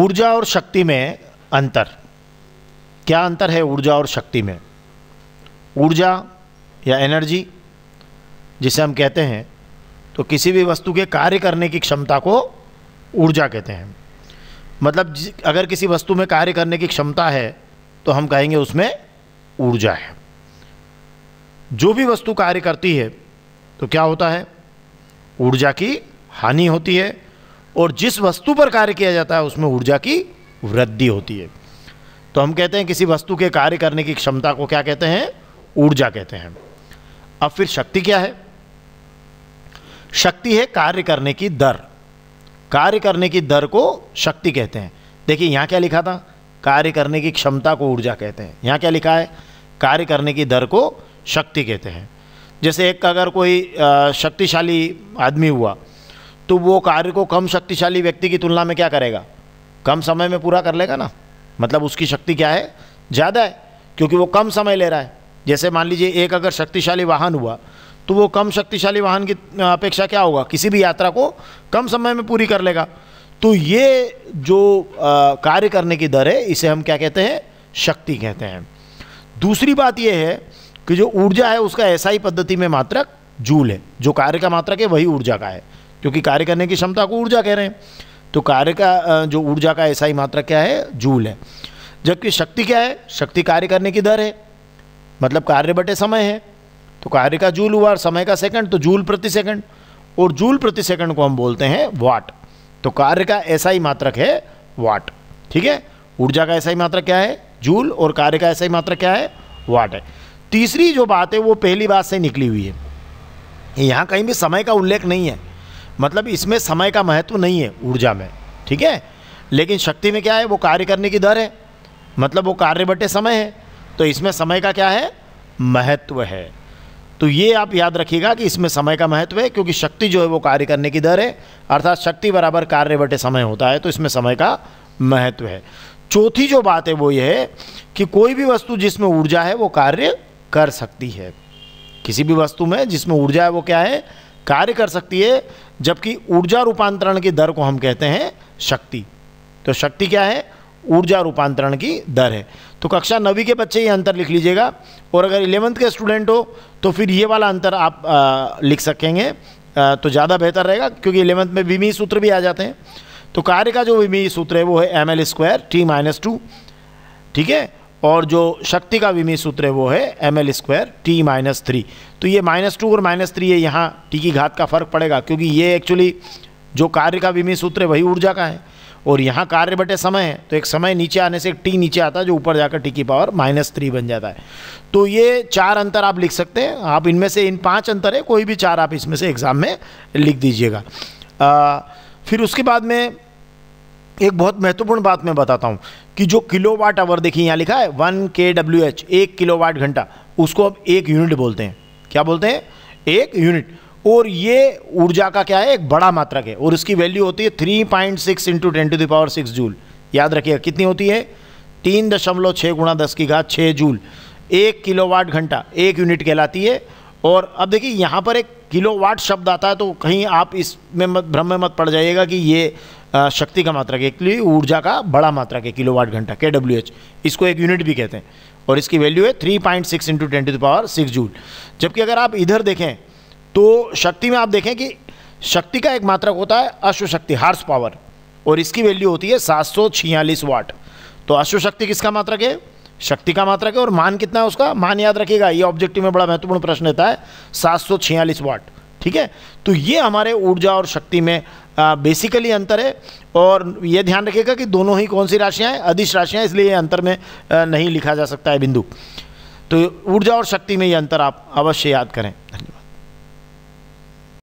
ऊर्जा और शक्ति में अंतर क्या अंतर है ऊर्जा और शक्ति में ऊर्जा या एनर्जी जिसे हम कहते हैं तो किसी भी वस्तु के कार्य करने की क्षमता को ऊर्जा कहते हैं मतलब अगर किसी वस्तु में कार्य करने की क्षमता है तो हम कहेंगे उसमें ऊर्जा है जो भी वस्तु कार्य करती है तो क्या होता है ऊर्जा की हानि होती है और जिस वस्तु पर कार्य किया जाता है उसमें ऊर्जा की वृद्धि होती है तो हम कहते हैं किसी वस्तु के कार्य करने की क्षमता को क्या कहते हैं ऊर्जा कहते हैं अब फिर शक्ति क्या है शक्ति है कार्य करने की दर कार्य करने की दर को शक्ति कहते हैं देखिए यहां क्या लिखा था कार्य करने की क्षमता को ऊर्जा कहते हैं यहां क्या लिखा है कार्य करने की दर को शक्ति कहते हैं जैसे एक अगर कोई शक्तिशाली आदमी हुआ तो वो कार्य को कम शक्तिशाली व्यक्ति की तुलना में क्या करेगा कम समय में पूरा कर लेगा ना मतलब उसकी शक्ति क्या है ज़्यादा है क्योंकि वो कम समय ले रहा है जैसे मान लीजिए एक अगर शक्तिशाली वाहन हुआ तो वो कम शक्तिशाली वाहन की अपेक्षा क्या होगा किसी भी यात्रा को कम समय में पूरी कर लेगा तो ये जो कार्य करने की दर है इसे हम क्या कहते हैं शक्ति कहते हैं दूसरी बात यह है कि जो ऊर्जा है उसका ऐसा ही पद्धति में मात्रक जूल है जो कार्य का मात्रक है वही ऊर्जा का है क्योंकि कार्य करने की क्षमता को ऊर्जा कह रहे हैं तो कार्य का जो ऊर्जा का ऐसा ही मात्रा क्या है जूल है जबकि शक्ति क्या है शक्ति कार्य करने की दर है मतलब कार्य बटे समय है तो कार्य का जूल हुआ और समय का सेकंड तो जूल प्रति सेकंड और जूल प्रति सेकंड को हम बोलते हैं वाट तो कार्य का ऐसा ही मात्रक है वाट ठीक है ऊर्जा का ऐसा ही मात्रक क्या है जूल और कार्य का ऐसा ही मात्रक क्या है वाट है तीसरी जो बात है वो पहली बात से निकली हुई है यहाँ कहीं भी समय का उल्लेख नहीं है मतलब इसमें समय का महत्व नहीं है ऊर्जा में ठीक है लेकिन शक्ति में क्या है वो कार्य करने की दर है मतलब वो कार्य बटे समय है तो इसमें समय का क्या है महत्व है तो ये आप याद रखिएगा कि इसमें समय का महत्व है क्योंकि शक्ति जो है वो कार्य करने की दर है अर्थात शक्ति बराबर कार्य बटे समय होता है तो इसमें समय का महत्व है चौथी जो बात है वो ये है कि कोई भी वस्तु जिसमें ऊर्जा है वो कार्य कर सकती है किसी भी वस्तु में जिसमें ऊर्जा है वो क्या है कार्य कर सकती है जबकि ऊर्जा रूपांतरण की दर को हम कहते हैं शक्ति तो शक्ति क्या है ऊर्जा रूपांतरण की दर है तो कक्षा नवी के बच्चे ये अंतर लिख लीजिएगा और अगर इलेवंथ के स्टूडेंट हो तो फिर ये वाला अंतर आप आ, लिख सकेंगे आ, तो ज़्यादा बेहतर रहेगा क्योंकि इलेवंथ में विमी सूत्र भी आ जाते हैं तो कार्य का जो विमी सूत्र है वो है M L square T minus two ठीक है और जो शक्ति का विमी सूत्र है वो है M L square T minus three तो ये माइनस टू और माइनस थ्री है यहाँ टी की घात का फर्क पड़ेगा क्योंकि ये एक्चुअली जो कार्य का विमी सूत्र है वही ऊर्जा का है और यहाँ कार्य बटे समय है तो एक समय नीचे आने से एक टी नीचे आता है जो ऊपर जाकर टी की पावर माइनस थ्री बन जाता है तो ये चार अंतर आप लिख सकते हैं आप इनमें से इन पांच अंतर है कोई भी चार आप इसमें से एग्ज़ाम में लिख दीजिएगा फिर उसके बाद में एक बहुत महत्वपूर्ण बात मैं बताता हूँ कि जो किलो वाट आवर देखिए यहाँ लिखा है वन के डब्ल्यू एच एक किलो वाट घंटा उसको अब एक यूनिट बोलते हैं क्या बोलते हैं एक यूनिट और ये ऊर्जा का क्या है एक बड़ा मात्रक है और इसकी वैल्यू होती है three point six into ten to the power six joule याद रखिएगा कितनी होती है तीन दशमलव छः गुणा दस की घात छः जूल एक किलो वाट घंटा एक यूनिट कहलाती है और अब देखिए यहाँ पर एक किलो वाट शब्द आता है तो कहीं आप इसमें मत भ्रम में मत पड़ जाइएगा कि ये शक्ति का मात्रा के लिए ऊर्जा का बड़ा मात्रा के किलोवाट घंटा के डब्ल्यू एच इसको एक यूनिट भी कहते हैं और इसकी वैल्यू है three point six into ten to the power six joule जबकि अगर आप इधर देखें तो शक्ति में आप देखें कि शक्ति का एक मात्रक होता है अश्वशक्ति हार्स पावर और इसकी वैल्यू होती है सात सौ छियालीस वाट तो अश्वशक्ति किसका मात्रक है शक्ति का मात्रक है और मान कितना है उसका मान याद रखिएगा ये ऑब्जेक्टिव में बड़ा महत्वपूर्ण प्रश्न रहता है सात सौ छियालीस वाट ठीक है तो ये हमारे ऊर्जा और शक्ति में आ, बेसिकली अंतर है और ये ध्यान रखिएगा कि दोनों ही कौन सी राशियाँ हैं अधिश राशियाँ इसलिए ये अंतर में नहीं लिखा जा सकता है बिंदु तो ऊर्जा और शक्ति में ये अंतर आप अवश्य याद करें धन्यवाद